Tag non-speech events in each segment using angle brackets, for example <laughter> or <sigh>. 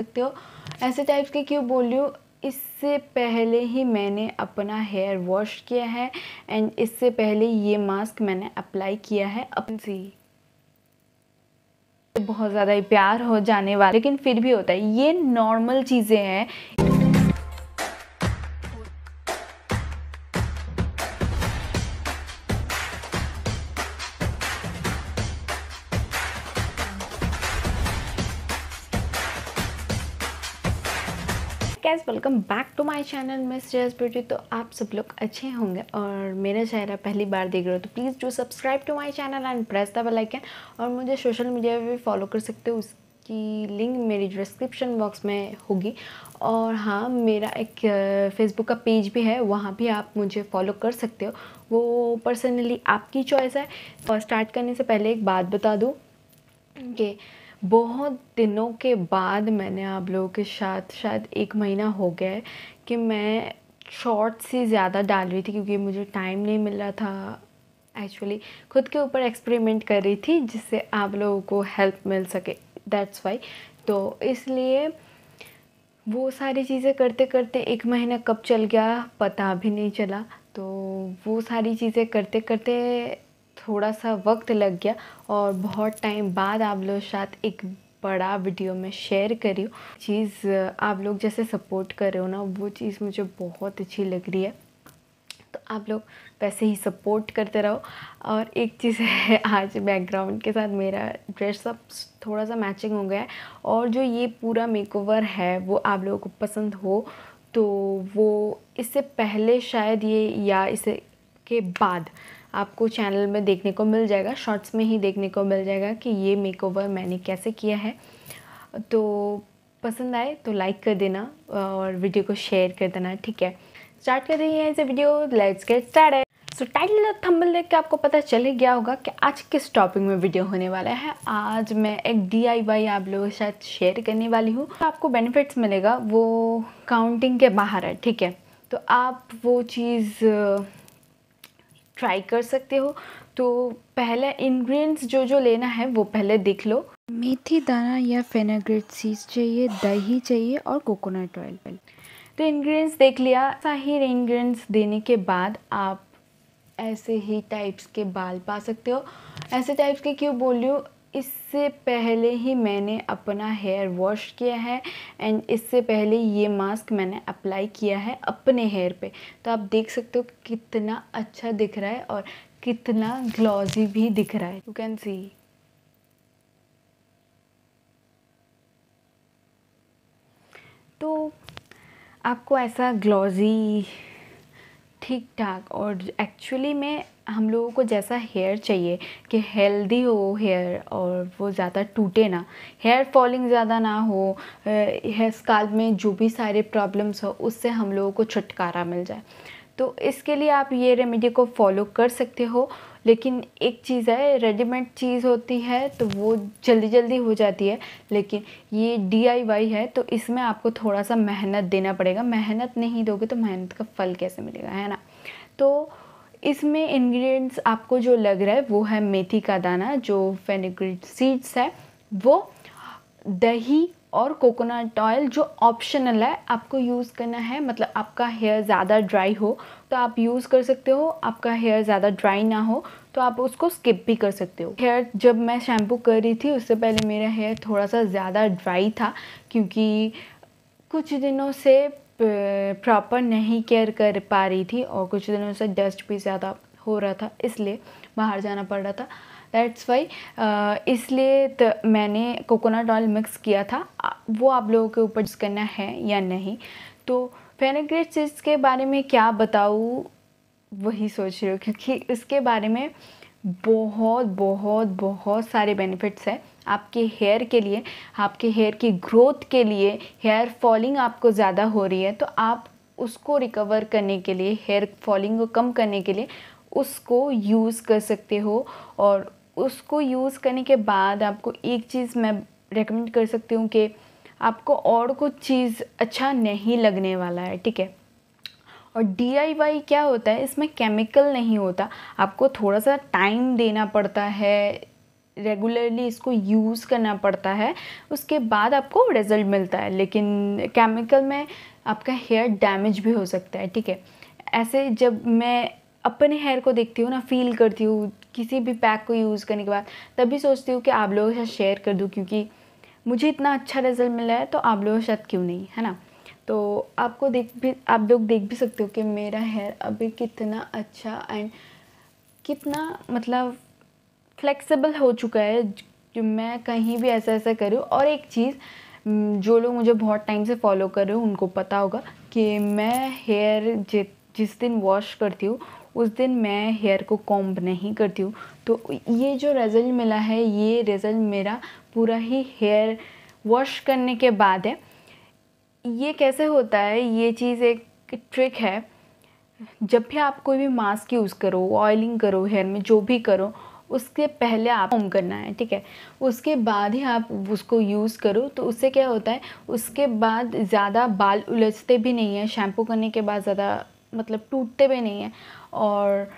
सकते हो ऐसे टाइप्स के क्यों बोल रही हूँ इससे पहले ही मैंने अपना हेयर वॉश किया है एंड इससे पहले ये मास्क मैंने अप्लाई किया है अपन से बहुत ज़्यादा प्यार हो जाने वाला लेकिन फिर भी होता है ये नॉर्मल चीज़ें हैं welcome back to my channel miss Jayas beauty तो आप सब लोग अच्छे होंगे और मेरा चेहरा पहली बार देख रहे हो तो please do subscribe to my channel and press the bell icon और मुझे सोशल मीडिया पे भी फॉलो कर सकते हो उसकी लिंक मेरी डिस्क्रिप्शन बॉक्स में होगी और हाँ मेरा एक फेसबुक का पेज भी है वहाँ भी आप मुझे फॉलो कर सकते हो वो पर्सनली आपकी चॉइस है और स्टार्ट करने से पहले एक बात बता दूँ कि okay. बहुत दिनों के बाद मैंने आप लोगों के साथ शायद एक महीना हो गया है कि मैं शॉर्ट से ज़्यादा डाल रही थी क्योंकि मुझे टाइम नहीं मिल रहा था एक्चुअली खुद के ऊपर एक्सपेरिमेंट कर रही थी जिससे आप लोगों को हेल्प मिल सके दैट्स वाई तो इसलिए वो सारी चीज़ें करते करते एक महीना कब चल गया पता भी नहीं चला तो वो सारी चीज़ें करते करते थोड़ा सा वक्त लग गया और बहुत टाइम बाद आप लोग साथ एक बड़ा वीडियो में शेयर करी चीज़ आप लोग जैसे सपोर्ट कर रहे हो ना वो चीज़ मुझे बहुत अच्छी लग रही है तो आप लोग वैसे ही सपोर्ट करते रहो और एक चीज़ है आज बैकग्राउंड के साथ मेरा ड्रेसअप थोड़ा सा मैचिंग हो गया है और जो ये पूरा मेकओवर है वो आप लोगों को पसंद हो तो वो इससे पहले शायद ये या इसके बाद आपको चैनल में देखने को मिल जाएगा शॉर्ट्स में ही देखने को मिल जाएगा कि ये मेकओवर मैंने कैसे किया है तो पसंद आए तो लाइक कर देना और वीडियो को शेयर कर देना ठीक है स्टार्ट कर रही है इसे video let's get start so title thumbnail देख के आपको पता चल ही गया होगा कि आज किस टॉपिक में वीडियो होने वाला है आज मैं एक डीआईवाई आप लोगों के साथ शेयर करने वाली हूँ तो आपको बेनिफिट्स मिलेगा वो काउंटिंग के बाहर है ठीक है तो आप वो चीज़ ट्राई कर सकते हो तो पहले इंग्रेडिएंट्स जो जो लेना है वो पहले देख लो मेथी दाना या फेनाग्रेट सीड्स चाहिए दही चाहिए और कोकोनट ऑयल तो इंग्रेडिएंट्स देख लिया साहिर इंग्रेडिएंट्स देने के बाद आप ऐसे ही टाइप्स के बाल पा सकते हो ऐसे टाइप्स के क्यों बोल रही हूँ इससे पहले ही मैंने अपना हेयर वॉश किया है एंड इससे पहले ये मास्क मैंने अप्लाई किया है अपने हेयर पे तो आप देख सकते हो कितना अच्छा दिख रहा है और कितना ग्लॉजी भी दिख रहा है यू कैन सी तो आपको ऐसा ग्लॉजी ठीक ठाक और एक्चुअली में हम लोगों को जैसा हेयर चाहिए कि हेल्दी हो हेयर और वो ज़्यादा टूटे ना हेयर फॉलिंग ज़्यादा ना हो हेयर स्काल में जो भी सारे प्रॉब्लम्स हो उससे हम लोगों को छुटकारा मिल जाए तो इसके लिए आप ये रेमेडी को फॉलो कर सकते हो लेकिन एक चीज़ है रेडीमेड चीज़ होती है तो वो जल्दी जल्दी हो जाती है लेकिन ये डी है तो इसमें आपको थोड़ा सा मेहनत देना पड़ेगा मेहनत नहीं दोगे तो मेहनत का फल कैसे मिलेगा है ना तो इसमें इंग्रेडिएंट्स आपको जो लग रहा है वो है मेथी का दाना जो फेनिग्रिक सीड्स है वो दही और कोकोनट ऑयल जो ऑप्शनल है आपको यूज़ करना है मतलब आपका हेयर ज़्यादा ड्राई हो तो आप यूज़ कर सकते हो आपका हेयर ज़्यादा ड्राई ना हो तो आप उसको स्किप भी कर सकते हो हेयर जब मैं शैम्पू कर रही थी उससे पहले मेरा हेयर थोड़ा सा ज़्यादा ड्राई था क्योंकि कुछ दिनों से प्रॉपर नहीं केयर कर पा रही थी और कुछ दिनों से डस्ट भी ज़्यादा हो रहा था इसलिए बाहर जाना पड़ रहा था दैट्स वाई इसलिए मैंने कोकोनट ऑयल मिक्स किया था वो आप लोगों के ऊपर करना है या नहीं तो फेनेग्रेट सीड्स के बारे में क्या बताऊँ वही सोच रही हूँ क्योंकि इसके बारे में बहुत बहुत बहुत सारे बेनिफिट्स हैं आपके हेयर के लिए आपके हेयर की ग्रोथ के लिए हेयर फॉलिंग आपको ज़्यादा हो रही है तो आप उसको रिकवर करने के लिए हेयर फॉलिंग को कम करने के लिए उसको यूज़ कर सकते हो और उसको यूज़ करने के बाद आपको एक चीज़ मैं रेकमेंड कर सकती हूँ कि आपको और कुछ चीज़ अच्छा नहीं लगने वाला है ठीक है और डी क्या होता है इसमें केमिकल नहीं होता आपको थोड़ा सा टाइम देना पड़ता है रेगुलरली इसको यूज़ करना पड़ता है उसके बाद आपको रिज़ल्ट मिलता है लेकिन केमिकल में आपका हेयर डैमेज भी हो सकता है ठीक है ऐसे जब मैं अपने हेयर को देखती हूँ ना फील करती हूँ किसी भी पैक को यूज़ करने के बाद तभी सोचती हूँ कि आप लोगों के साथ शेयर कर दूँ क्योंकि मुझे इतना अच्छा रिजल्ट मिला है तो आप लोगों के साथ क्यों नहीं है ना तो आपको देख भी आप लोग देख भी सकते हो कि मेरा हेयर अभी कितना अच्छा एंड कितना मतलब फ्लेक्सिबल हो चुका है कि मैं कहीं भी ऐसा ऐसा करूँ और एक चीज़ जो लोग मुझे बहुत टाइम से फॉलो कर रहे हो उनको पता होगा कि मैं हेयर जि जिस दिन वॉश करती हूँ उस दिन मैं हेयर को कॉम्ब नहीं करती हूँ तो ये जो रिज़ल्ट मिला है ये रिज़ल्ट मेरा पूरा ही हेयर वॉश करने के बाद है ये कैसे होता है ये चीज़ एक ट्रिक है जब भी आप कोई भी मास्क यूज़ करो ऑयलिंग करो हेयर में जो भी करो उसके पहले आप होम करना है ठीक है उसके बाद ही आप उसको यूज़ करो तो उससे क्या होता है उसके बाद ज़्यादा बाल उलझते भी नहीं है शैम्पू करने के बाद ज़्यादा मतलब टूटते भी नहीं है और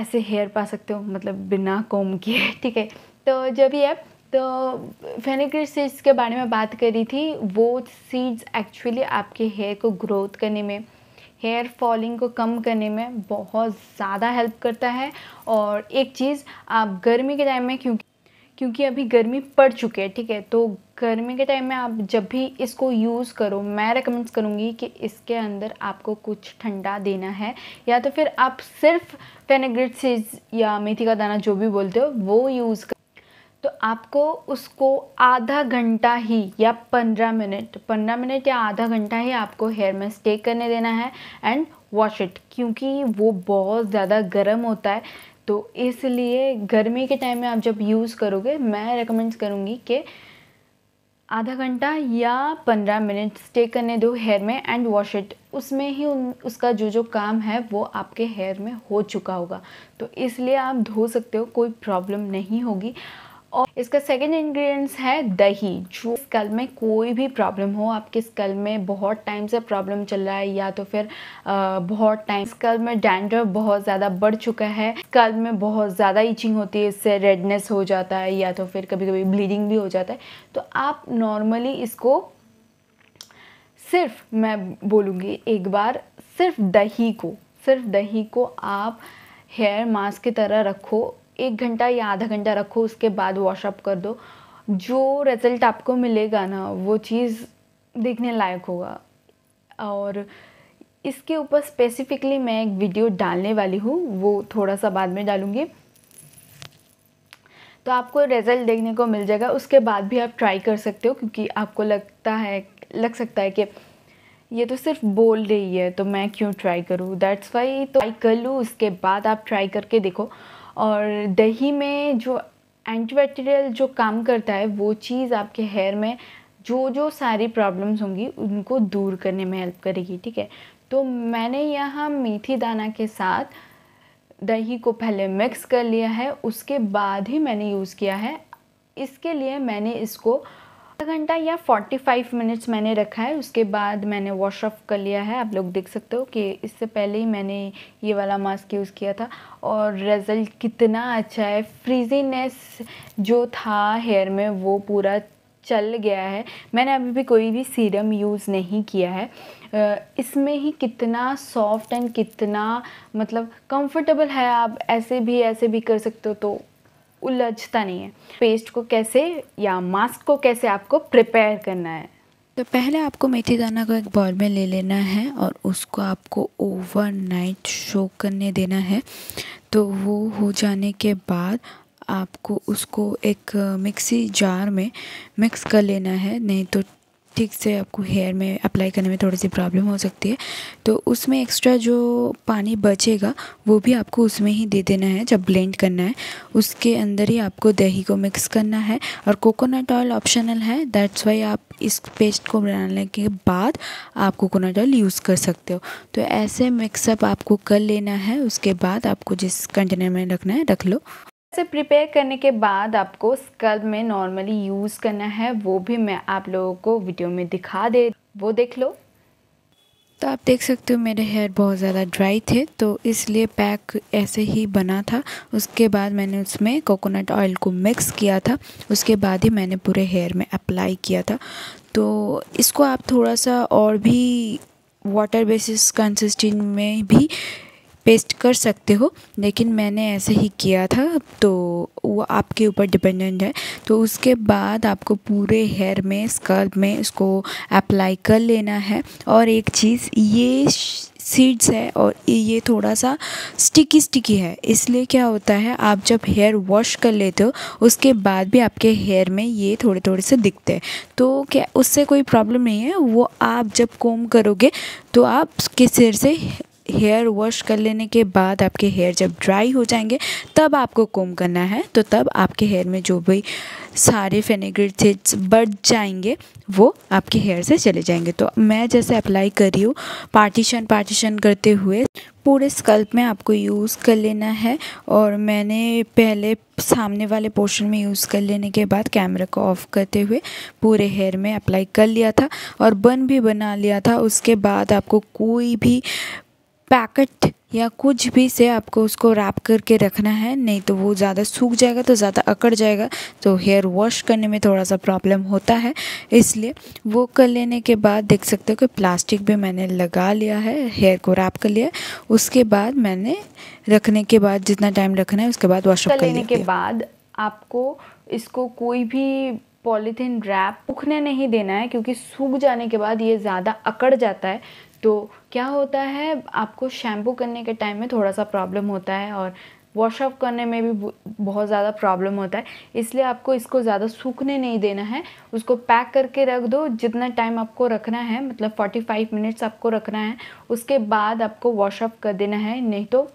ऐसे हेयर पा सकते हो मतलब बिना कोम किए <laughs> ठीक है तो जब ये तो फेनिक्रिस सीड्स के बारे में बात करी थी वो सीड्स एक्चुअली आपके हेयर को ग्रोथ करने में हेयर फॉलिंग को कम करने में बहुत ज़्यादा हेल्प करता है और एक चीज़ आप गर्मी के टाइम में क्योंकि क्योंकि अभी गर्मी पड़ चुकी है ठीक है तो गर्मी के टाइम में आप जब भी इसको यूज़ करो मैं रिकमेंड्स करूँगी कि इसके अंदर आपको कुछ ठंडा देना है या तो फिर आप सिर्फ फेनेग्रेट सीज या मेथी का दाना जो भी बोलते हो वो यूज़ कर तो आपको उसको आधा घंटा ही या पंद्रह मिनट पंद्रह मिनट या आधा घंटा ही आपको हेयर में स्टे करने देना है एंड वॉश इट क्योंकि वो बहुत ज़्यादा गर्म होता है तो इसलिए गर्मी के टाइम में आप जब यूज़ करोगे मैं रिकमेंड करूँगी कि आधा घंटा या पंद्रह मिनट स्टे करने दो हेयर में एंड वॉश इट उसमें ही उन उसका जो जो काम है वो आपके हेयर में हो चुका होगा तो इसलिए आप धो सकते हो कोई प्रॉब्लम नहीं होगी और इसका सेकेंड इंग्रेडिएंट्स है दही जो स्कल में कोई भी प्रॉब्लम हो आपके स्कल में बहुत टाइम से प्रॉब्लम चल रहा है या तो फिर आ, बहुत टाइम स्कल में डैंड्रफ बहुत ज़्यादा बढ़ चुका है स्कल में बहुत ज़्यादा इचिंग होती है इससे रेडनेस हो जाता है या तो फिर कभी कभी ब्लीडिंग भी हो जाता है तो आप नॉर्मली इसको सिर्फ मैं बोलूँगी एक बार सिर्फ दही को सिर्फ दही को आप हेयर मास्क की तरह रखो एक घंटा या आधा घंटा रखो उसके बाद वॉशअप कर दो जो रिज़ल्ट आपको मिलेगा ना वो चीज़ देखने लायक होगा और इसके ऊपर स्पेसिफिकली मैं एक वीडियो डालने वाली हूँ वो थोड़ा सा बाद में डालूँगी तो आपको रिज़ल्ट देखने को मिल जाएगा उसके बाद भी आप ट्राई कर सकते हो क्योंकि आपको लगता है लग सकता है कि ये तो सिर्फ बोल रही है तो मैं क्यों ट्राई करूँ दैट्स वाई तो ट्राई कर लूँ उसके बाद आप ट्राई करके देखो और दही में जो एंटीबैक्टीरियल जो काम करता है वो चीज़ आपके हेयर में जो जो सारी प्रॉब्लम्स होंगी उनको दूर करने में हेल्प करेगी ठीक है तो मैंने यहाँ मेथी दाना के साथ दही को पहले मिक्स कर लिया है उसके बाद ही मैंने यूज़ किया है इसके लिए मैंने इसको आधा घंटा या 45 मिनट्स मैंने रखा है उसके बाद मैंने वॉश ऑफ कर लिया है आप लोग देख सकते हो कि इससे पहले ही मैंने ये वाला मास्क यूज़ किया था और रिज़ल्ट कितना अच्छा है फ्रीजीनेस जो था हेयर में वो पूरा चल गया है मैंने अभी भी कोई भी सीरम यूज़ नहीं किया है इसमें ही कितना सॉफ्ट एंड कितना मतलब कंफर्टेबल है आप ऐसे भी ऐसे भी कर सकते हो तो उलझता नहीं है पेस्ट को कैसे या मास्क को कैसे आपको प्रिपेयर करना है तो पहले आपको मेथी दाना को एक बॉल में ले लेना है और उसको आपको ओवरनाइट शो करने देना है तो वो हो जाने के बाद आपको उसको एक मिक्सी जार में मिक्स कर लेना है नहीं तो ठीक से आपको हेयर में अप्लाई करने में थोड़ी सी प्रॉब्लम हो सकती है तो उसमें एक्स्ट्रा जो पानी बचेगा वो भी आपको उसमें ही दे देना है जब ब्लेंड करना है उसके अंदर ही आपको दही को मिक्स करना है और कोकोनट ऑयल ऑप्शनल है दैट्स वाई आप इस पेस्ट को बनाने के बाद आप कोकोनट ऑयल यूज़ कर सकते हो तो ऐसे मिक्सअप आपको कर लेना है उसके बाद आपको जिस कंटेनर में रखना है रख लो से प्रिपेयर करने के बाद आपको स्कल्प में नॉर्मली यूज़ करना है वो भी मैं आप लोगों को वीडियो में दिखा दे वो देख लो तो आप देख सकते हो मेरे हेयर बहुत ज़्यादा ड्राई थे तो इसलिए पैक ऐसे ही बना था उसके बाद मैंने उसमें कोकोनट ऑयल को मिक्स किया था उसके बाद ही मैंने पूरे हेयर में अप्लाई किया था तो इसको आप थोड़ा सा और भी वाटर बेसिस कंसिस्टेंट में भी पेस्ट कर सकते हो लेकिन मैंने ऐसे ही किया था तो वो आपके ऊपर डिपेंडेंट है तो उसके बाद आपको पूरे हेयर में स्कल्प में इसको अप्लाई कर लेना है और एक चीज़ ये सीड्स है और ये थोड़ा सा स्टिकी स्टिकी है इसलिए क्या होता है आप जब हेयर वॉश कर लेते हो उसके बाद भी आपके हेयर में ये थोड़े थोड़े से दिखते हैं तो क्या उससे कोई प्रॉब्लम नहीं है वो आप जब कोम करोगे तो आप के सिर से हेयर वॉश कर लेने के बाद आपके हेयर जब ड्राई हो जाएंगे तब आपको कोम करना है तो तब आपके हेयर में जो भी सारे फेनेग्रेट्स बढ़ जाएंगे वो आपके हेयर से चले जाएंगे तो मैं जैसे अप्लाई कर रही हूँ पार्टीशन पार्टीशन करते हुए पूरे स्कल्प में आपको यूज़ कर लेना है और मैंने पहले सामने वाले पोर्शन में यूज़ कर लेने के बाद कैमरा को ऑफ़ करते हुए पूरे हेयर में अप्लाई कर लिया था और बन भी बना लिया था उसके बाद आपको कोई भी पैकेट या कुछ भी से आपको उसको रैप करके रखना है नहीं तो वो ज़्यादा सूख जाएगा तो ज़्यादा अकड़ जाएगा तो हेयर वॉश करने में थोड़ा सा प्रॉब्लम होता है इसलिए वो कर लेने के बाद देख सकते हो कि प्लास्टिक भी मैंने लगा लिया है हेयर को रैप कर लिया उसके बाद मैंने रखने के बाद जितना टाइम रखना है उसके बाद वॉशअप कर लेने के बाद आपको इसको कोई भी पॉलीथीन रैप सूखने नहीं देना है क्योंकि सूख जाने के बाद ये ज़्यादा अकड़ जाता है तो क्या होता है आपको शैम्पू करने के टाइम में थोड़ा सा प्रॉब्लम होता है और वॉश ऑफ करने में भी बहुत ज़्यादा प्रॉब्लम होता है इसलिए आपको इसको ज़्यादा सूखने नहीं देना है उसको पैक करके रख दो जितना टाइम आपको रखना है मतलब 45 मिनट्स आपको रखना है उसके बाद आपको वॉश ऑफ कर देना है नहीं तो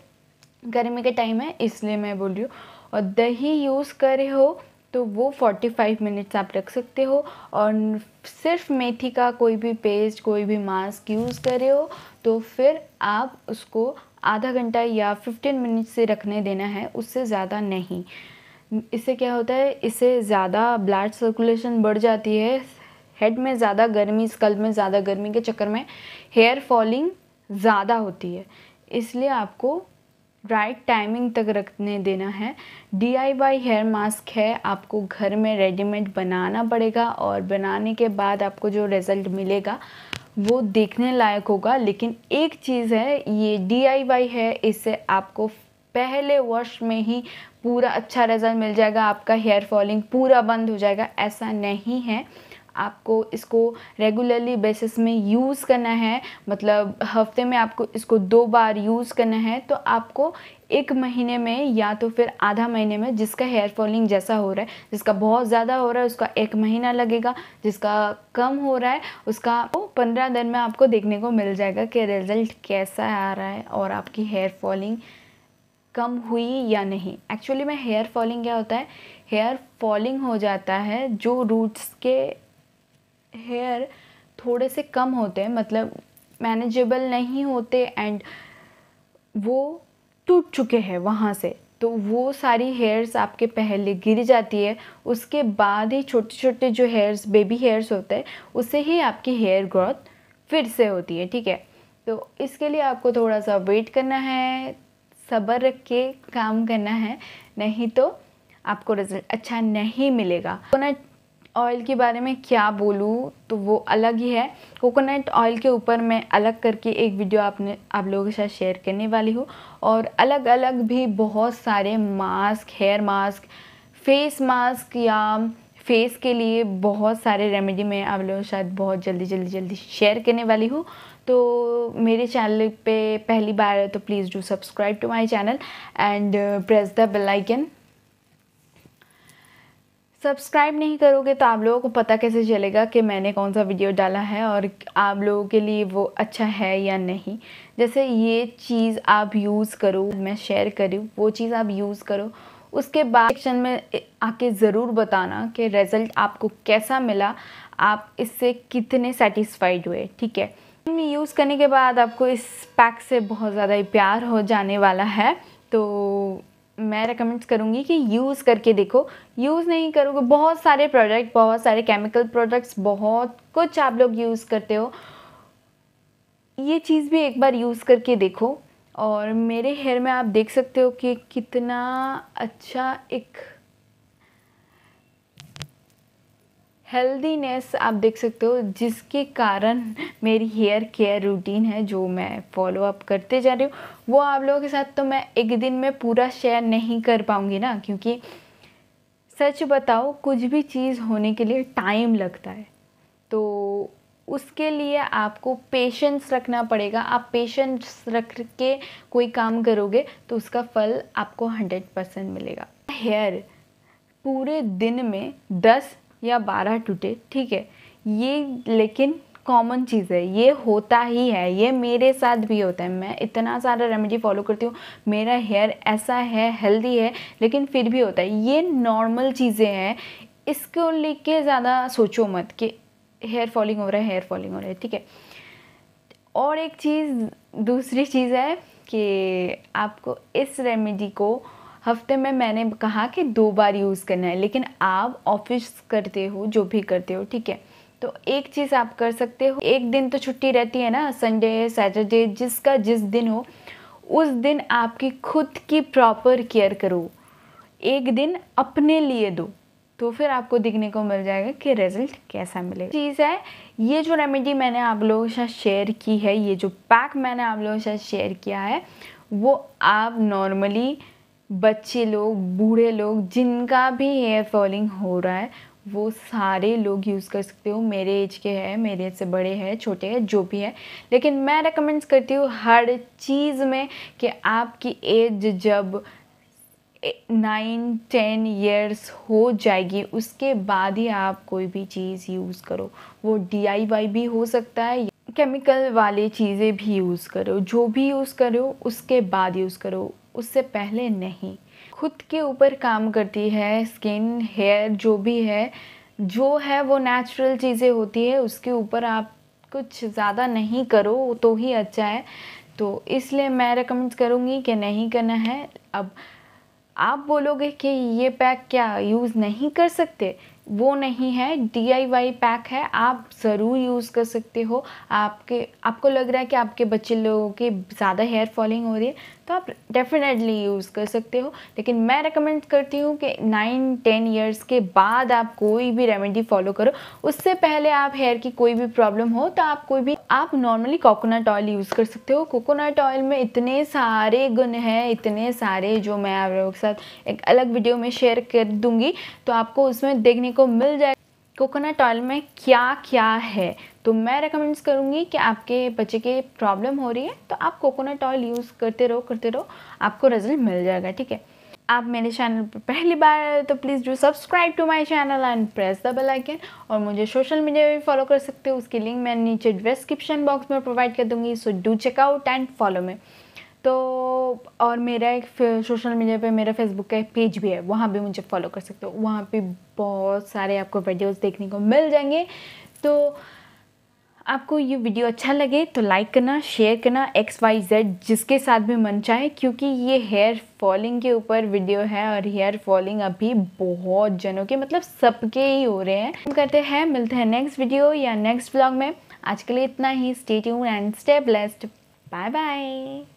गर्मी के टाइम है इसलिए मैं बोल रही हूँ और दही यूज़ करे हो तो वो 45 मिनट्स आप रख सकते हो और सिर्फ मेथी का कोई भी पेस्ट कोई भी मास्क यूज़ करे हो तो फिर आप उसको आधा घंटा या 15 मिनट से रखने देना है उससे ज़्यादा नहीं इससे क्या होता है इससे ज़्यादा ब्लड सर्कुलेशन बढ़ जाती है हेड में ज़्यादा गर्मी स्कल में ज़्यादा गर्मी के चक्कर में हेयर फॉलिंग ज़्यादा होती है इसलिए आपको राइट टाइमिंग तक रखने देना है D I Y hair mask है आपको घर में रेडीमेड बनाना पड़ेगा और बनाने के बाद आपको जो रिज़ल्ट मिलेगा वो देखने लायक होगा लेकिन एक चीज़ है ये डी आई वाई है इससे आपको पहले वॉश में ही पूरा अच्छा रिज़ल्ट मिल जाएगा आपका हेयर फॉलिंग पूरा बंद हो जाएगा ऐसा नहीं है आपको इसको रेगुलरली बेसिस में यूज़ करना है मतलब हफ्ते में आपको इसको दो बार यूज़ करना है तो आपको एक महीने में या तो फिर आधा महीने में जिसका हेयर फॉलिंग जैसा हो रहा है जिसका बहुत ज़्यादा हो रहा है उसका एक महीना लगेगा जिसका कम हो रहा है उसका तो पंद्रह दिन में आपको देखने को मिल जाएगा कि रिज़ल्ट कैसा आ रहा है और आपकी हेयर फॉलिंग कम हुई या नहीं एक्चुअली में हेयर फॉलिंग क्या होता है हेयर फॉलिंग हो जाता है जो रूट्स के हेयर थोड़े से कम होते हैं मतलब मैनेजेबल नहीं होते एंड वो टूट चुके हैं वहाँ से तो वो सारी हेयर्स आपके पहले गिर जाती है उसके बाद ही छोटे छोटे जो हेयर्स बेबी हेयर्स होते हैं उससे ही आपकी हेयर ग्रोथ फिर से होती है ठीक है तो इसके लिए आपको थोड़ा सा वेट करना है सब्र रख के काम करना है नहीं तो आपको रिजल्ट अच्छा नहीं मिलेगा कोकोनट तो ऑयल के बारे में क्या बोलूँ तो वो अलग ही है कोकोनट ऑयल के ऊपर मैं अलग करके एक वीडियो आपने आप लोगों के साथ शेयर करने वाली हूँ और अलग अलग भी बहुत सारे mask hair mask face mask या फेस के लिए बहुत सारे रेमेडी मैं आप लोगों के साथ बहुत जल्दी जल्दी जल्दी शेयर करने वाली हूँ तो मेरे चैनल पे पहली बार है तो please do subscribe to my channel and press the bell icon subscribe नहीं करोगे तो आप लोगों को पता कैसे चलेगा कि मैंने कौन सा वीडियो डाला है और आप लोगों के लिए वो अच्छा है या नहीं जैसे ये चीज़ आप यूज़ करो मैं शेयर करूँ वो चीज़ आप यूज़ करो उसके बाद सेक्शन में आके ज़रूर बताना कि रिज़ल्ट आपको कैसा मिला आप इससे कितने सेटिस्फाइड हुए ठीक है यूज़ करने के बाद आपको इस पैक से बहुत ज़्यादा प्यार हो जाने वाला है तो मैं रिकमेंड्स करूँगी कि यूज़ करके देखो यूज़ नहीं करोगे बहुत सारे प्रोडक्ट बहुत सारे केमिकल प्रोडक्ट्स बहुत कुछ आप लोग यूज़ करते हो ये चीज़ भी एक बार यूज़ करके देखो और मेरे हेयर में आप देख सकते हो कि कितना अच्छा एक हेल्दीनेस आप देख सकते हो जिसके कारण मेरी हेयर केयर रूटीन है जो मैं फॉलो अप करते जा रही हूँ वो आप लोगों के साथ तो मैं एक दिन में पूरा शेयर नहीं कर पाऊँगी ना क्योंकि सच बताओ कुछ भी चीज़ होने के लिए टाइम लगता है तो उसके लिए आपको पेशेंस रखना पड़ेगा आप पेशेंस रख के कोई काम करोगे तो उसका फल आपको हंड्रेड परसेंट मिलेगा हेयर पूरे दिन में दस या बारह टूटे ठीक है ये लेकिन कॉमन चीज़ है ये होता ही है ये मेरे साथ भी होता है मैं इतना सारा रेमेडी फॉलो करती हूँ मेरा हेयर ऐसा है हेल्दी है लेकिन फिर भी होता है ये नॉर्मल चीज़ें हैं इसको लेके ज़्यादा सोचो मत कि हेयर फॉलिंग हो रहा है हेयर फॉलिंग हो रहा है ठीक है और एक चीज़ दूसरी चीज़ है कि आपको इस रेमेडी को हफ्ते में मैंने कहा कि दो बार यूज़ करना है लेकिन आप ऑफिस करते हो जो भी करते हो ठीक है तो एक चीज़ आप कर सकते हो एक दिन तो छुट्टी रहती है ना संडे सैटरडे जिसका जिस दिन हो उस दिन आपकी खुद की प्रॉपर केयर करो एक दिन अपने लिए दो तो फिर आपको दिखने को मिल जाएगा कि रिजल्ट कैसा मिलेगा चीज़ है ये जो रेमेडी मैंने आप लोगों के साथ शेयर की है ये जो पैक मैंने आप लोगों के साथ शेयर किया है वो आप नॉर्मली बच्चे लोग बूढ़े लोग जिनका भी हेयर फॉलिंग हो रहा है वो सारे लोग यूज़ कर सकते हो मेरे एज के हैं मेरे एज से बड़े हैं छोटे हैं जो भी है लेकिन मैं रेकमेंड्स करती हूँ हर चीज़ में कि आपकी एज जब नाइन टेन ईयर्स हो जाएगी उसके बाद ही आप कोई भी चीज़ यूज़ करो वो डी भी हो सकता है केमिकल वाली चीज़ें भी यूज़ करो जो भी यूज़ करो उसके बाद यूज़ करो उससे पहले नहीं खुद के ऊपर काम करती है स्किन हेयर जो भी है जो है वो नेचुरल चीज़ें होती है उसके ऊपर आप कुछ ज़्यादा नहीं करो तो ही अच्छा है तो इसलिए मैं रिकमेंड करूँगी कि नहीं करना है अब आप बोलोगे कि ये पैक क्या यूज़ नहीं कर सकते वो नहीं है डी पैक है आप ज़रूर यूज़ कर सकते हो आपके आपको लग रहा है कि आपके बच्चे लोगों के ज़्यादा हेयर फॉलिंग हो रही है तो आप डेफिनेटली यूज़ कर सकते हो लेकिन मैं रिकमेंड करती हूँ कि नाइन टेन ईयर्स के बाद आप कोई भी रेमेडी फॉलो करो उससे पहले आप हेयर की कोई भी प्रॉब्लम हो तो आप कोई भी आप नॉर्मली कोकोनट ऑयल यूज़ कर सकते हो कोकोनट ऑयल में इतने सारे गुण हैं इतने सारे जो मैं आप लोगों के साथ एक अलग वीडियो में शेयर कर दूँगी तो आपको उसमें देखने को मिल जाए कोकोनट ऑयल में क्या क्या है तो मैं रिकमेंड्स करूँगी कि आपके बच्चे के प्रॉब्लम हो रही है तो आप कोकोनट ऑयल यूज़ करते रहो करते रहो आपको रिजल्ट मिल जाएगा ठीक है आप मेरे चैनल पर पहली बार आए तो please do subscribe to my channel and press the bell icon और मुझे सोशल मीडिया पर भी फॉलो कर सकते हो उसकी लिंक मैं नीचे डिस्क्रिप्शन बॉक्स में प्रोवाइड कर दूंगी so do check out and follow me तो और मेरा एक सोशल मीडिया पे मेरा फेसबुक का एक पेज भी है वहाँ भी मुझे फॉलो कर सकते हो वहाँ पे बहुत सारे आपको वीडियोस देखने को मिल जाएंगे तो आपको ये वीडियो अच्छा लगे तो लाइक करना शेयर करना एक्स वाई जेड जिसके साथ भी मन चाहे क्योंकि ये हेयर फॉलिंग के ऊपर वीडियो है और हेयर फॉलिंग अभी बहुत जनों के मतलब सबके ही हो रहे हैं हम करते हैं मिलते हैं नेक्स्ट वीडियो या नेक्स्ट ब्लॉग में आज के लिए इतना ही stay tune and stay blessed bye bye